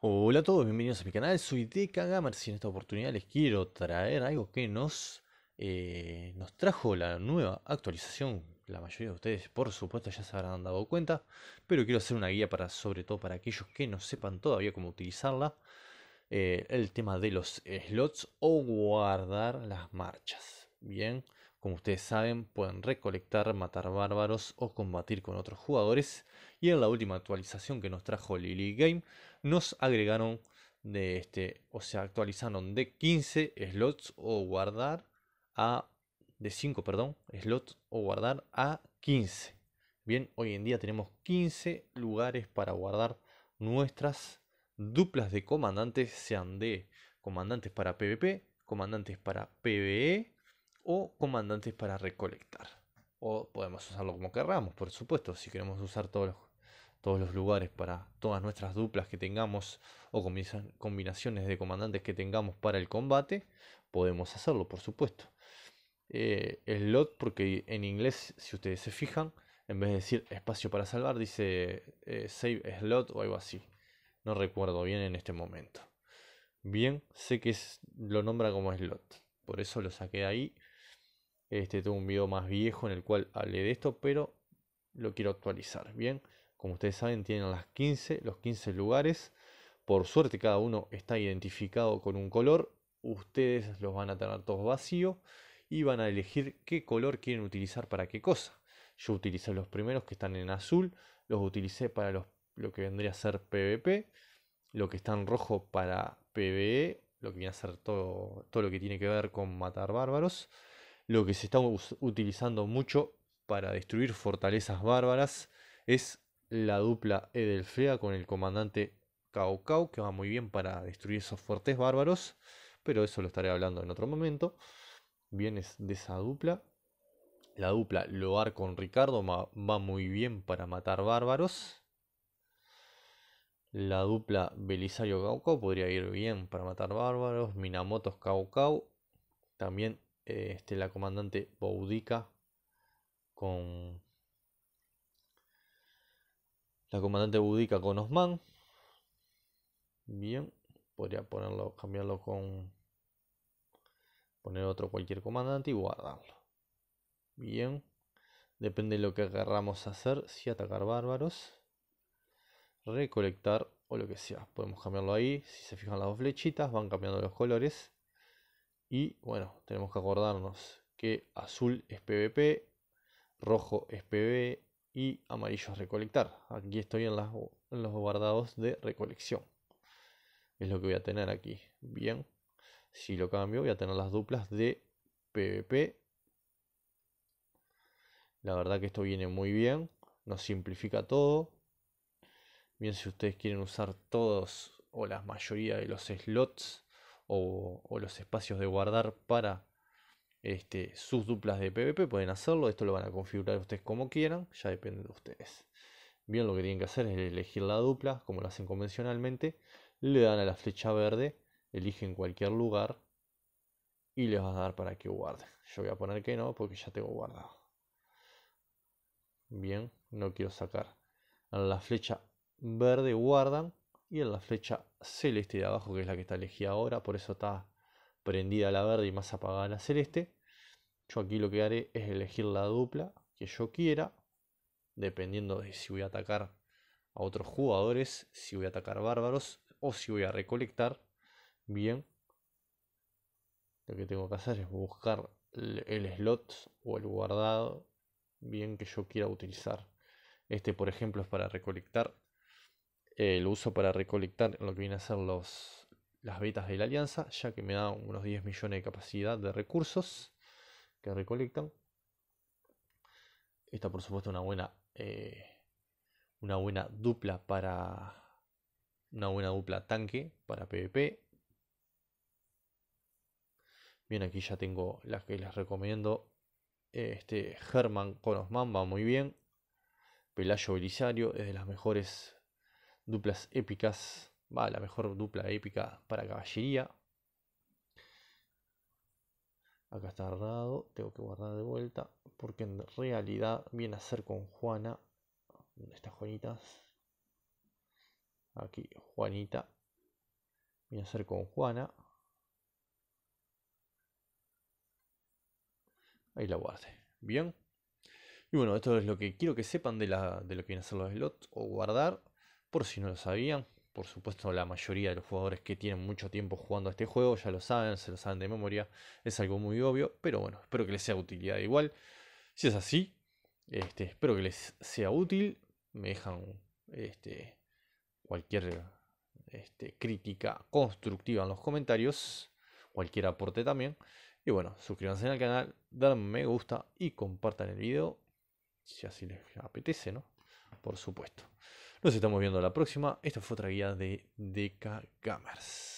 Hola a todos, bienvenidos a mi canal, soy Gamers y en esta oportunidad les quiero traer algo que nos, eh, nos trajo la nueva actualización. La mayoría de ustedes por supuesto ya se habrán dado cuenta, pero quiero hacer una guía para sobre todo para aquellos que no sepan todavía cómo utilizarla. Eh, el tema de los slots o guardar las marchas. Bien, como ustedes saben, pueden recolectar, matar bárbaros o combatir con otros jugadores. Y en la última actualización que nos trajo Lily Game, nos agregaron de este, o sea, actualizaron de 15 slots o guardar a de 5, perdón, slots o guardar a 15. Bien, hoy en día tenemos 15 lugares para guardar nuestras duplas de comandantes, sean de comandantes para PvP, comandantes para PvE o comandantes para recolectar. O podemos usarlo como querramos, por supuesto, si queremos usar todos los, todos los lugares para todas nuestras duplas que tengamos o combinaciones de comandantes que tengamos para el combate, podemos hacerlo, por supuesto. slot, eh, porque en inglés, si ustedes se fijan, en vez de decir espacio para salvar, dice eh, save slot o algo así. No recuerdo bien en este momento. Bien, sé que lo nombra como slot. Por eso lo saqué ahí este tengo un video más viejo en el cual hablé de esto, pero lo quiero actualizar. Bien, como ustedes saben, tienen las los 15 lugares. Por suerte, cada uno está identificado con un color. Ustedes los van a tener todos vacíos y van a elegir qué color quieren utilizar para qué cosa. Yo utilicé los primeros que están en azul, los utilicé para los, lo que vendría a ser PvP, lo que está en rojo para PvE, lo que viene a ser todo, todo lo que tiene que ver con matar bárbaros lo que se está utilizando mucho para destruir fortalezas bárbaras es la dupla Edelfea con el comandante Cao que va muy bien para destruir esos fuertes bárbaros, pero eso lo estaré hablando en otro momento. Vienes de esa dupla. La dupla Loar con Ricardo va muy bien para matar bárbaros. La dupla Belisario Cao podría ir bien para matar bárbaros. Minamotos Cao Cao. También este, la comandante Boudica con la comandante Boudica con Osman. Bien, podría ponerlo, cambiarlo con poner otro cualquier comandante y guardarlo. Bien, depende de lo que querramos hacer, si atacar bárbaros, recolectar o lo que sea. Podemos cambiarlo ahí, si se fijan las dos flechitas, van cambiando los colores. Y bueno, tenemos que acordarnos que azul es PvP, rojo es PvE y amarillo es recolectar. Aquí estoy en, en los guardados de recolección. Es lo que voy a tener aquí. Bien. Si lo cambio, voy a tener las duplas de PvP. La verdad que esto viene muy bien. Nos simplifica todo. Bien, si ustedes quieren usar todos o la mayoría de los slots o, los espacios de guardar para este, sus duplas de PvP, pueden hacerlo. Esto lo van a configurar ustedes como quieran, ya depende de ustedes. Bien, lo que tienen que hacer es elegir la dupla, como lo hacen convencionalmente. Le dan a la flecha verde, eligen cualquier lugar y les van a dar para que guarden. Yo voy a poner que no, porque ya tengo guardado. Bien, no quiero sacar a la flecha verde, guardan y en la flecha celeste de abajo, que es la que está elegida ahora, por eso está prendida la verde y más apagada la celeste. Yo aquí lo que haré es elegir la dupla que yo quiera, dependiendo de si voy a atacar a otros jugadores, si voy a atacar bárbaros o si voy a recolectar. Bien, lo que tengo que hacer es buscar el slot o el guardado bien que yo quiera utilizar. Este, por ejemplo, es para recolectar lo uso para recolectar lo que viene a ser los, las betas de la alianza, ya que me da unos 10 millones de capacidad de recursos que recolectan. Esta por supuesto una buena eh, una buena dupla para una buena dupla tanque para PvP. Bien, aquí ya tengo las que les recomiendo. Este Herman con va muy bien. Pelayo Belisario es de las mejores Duplas épicas. Va, la mejor dupla épica para caballería. Acá está guardado. Tengo que guardar de vuelta. Porque en realidad viene a ser con Juana. ¿Dónde está Juanita? Aquí, Juanita. Viene a ser con Juana. Ahí la guardé. Bien. Y bueno, esto es lo que quiero que sepan de, la, de lo que viene a ser los slots o guardar. Por si no lo sabían, por supuesto la mayoría de los jugadores que tienen mucho tiempo jugando a este juego ya lo saben, se lo saben de memoria, es algo muy obvio, pero bueno, espero que les sea de utilidad igual. Si es así, este, espero que les sea útil, me dejan este, cualquier este, crítica constructiva en los comentarios, cualquier aporte también. Y bueno, suscríbanse al canal, denme me gusta y compartan el video si así les apetece, ¿no? Por supuesto. Nos estamos viendo la próxima. Esta fue otra guía de DK Gamers.